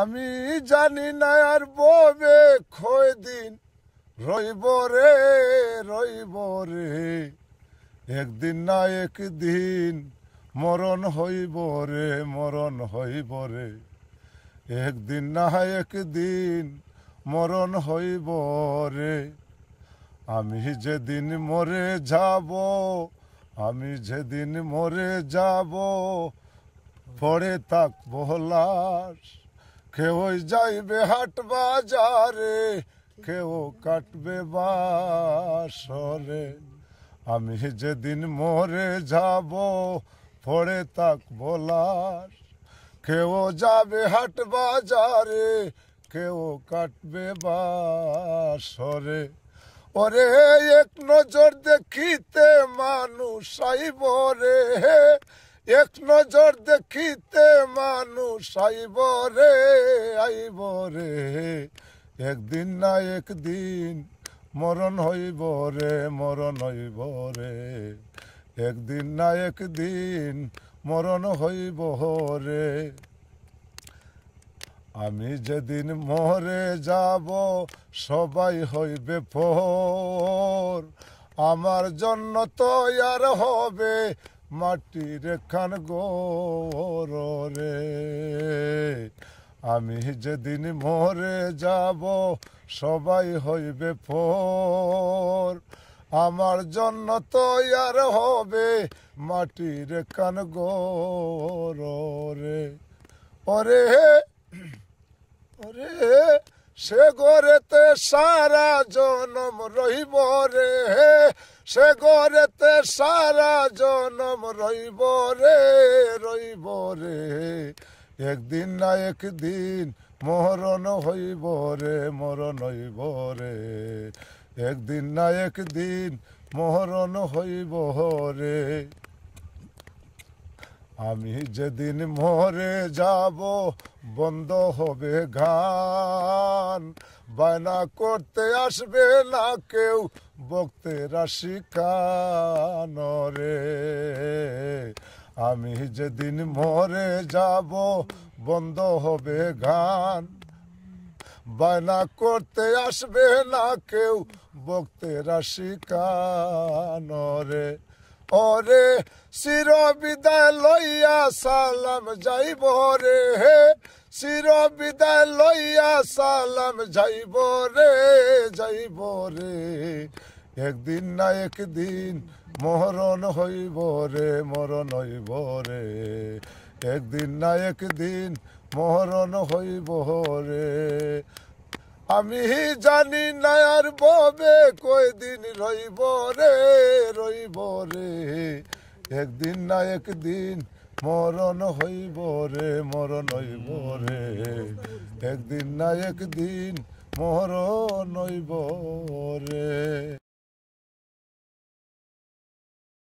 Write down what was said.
আমি জানি না আর ববে খয় দিন রইব রে রইব রে একদিন না একদিন মরণ হইব রে মরণ হইব রে একদিন না একদিন মরণ হইব রে আমি যেদিন মরে যাব আমি যেদিন মরে যাব পড়ে তাক বহলাস কেউ যাইবে হাট বাজারে কেউ কাটবে বাসরে আমি যেদিন মরে যাব পড়ে তাক বলার কেউ যাবে হাট বাজারে কেউ কাটবে বাসরে ওরে এক নজর দেখিতে মানুষ আইব রে এক নজর দেখিতে মানুষ আইব রে আইব রে একদিন না একদিন মরণ হইব রে মরণ হইব রে একদিন না একদিন মরণ হইব রে আমি যেদিন মরে যাব সবাই হইবে ফোর আমার জন্য তো আর হবে মাটির খান গোর রে আমি যেদিন মরে যাব সবাই হইবে ফোর আমার জন্য তো আর হবে মাটির কান গোর রে ওরে ওরে সে গরেতে সারা জনম রহিব রে হে সে গরেতে সারা জনম রহিব রে রহিব রে একদিন না একদিন মরণ হইব রে মরণ হইব রে একদিন না একদিন মরণ হইব রে আমি যেদিন মরে যাব বন্ধ হবে গান বায়না করতে আসবে না কেউ বক্তে রাশি রে আমি যেদিন মরে যাব বন্ধ হবে গান বায়না করতে আসবে না কেউ বক্তে রাশি রে পরে শির বিদায় লইয়া সালাম যাইব রে হে শির বিদায় লইয়া সালাম যাইব রে যাইব রে একদিন না একদিন মরণ হইব রে মরণ হইব রে একদিন না একদিন মরণ হইব রে আমি জানি না আর ববে কয়দিন রইব রে রইব রে একদিন না একদিন মরণ হইব রে মরণ হইব রে একদিন না একদিন মরণ হইব রে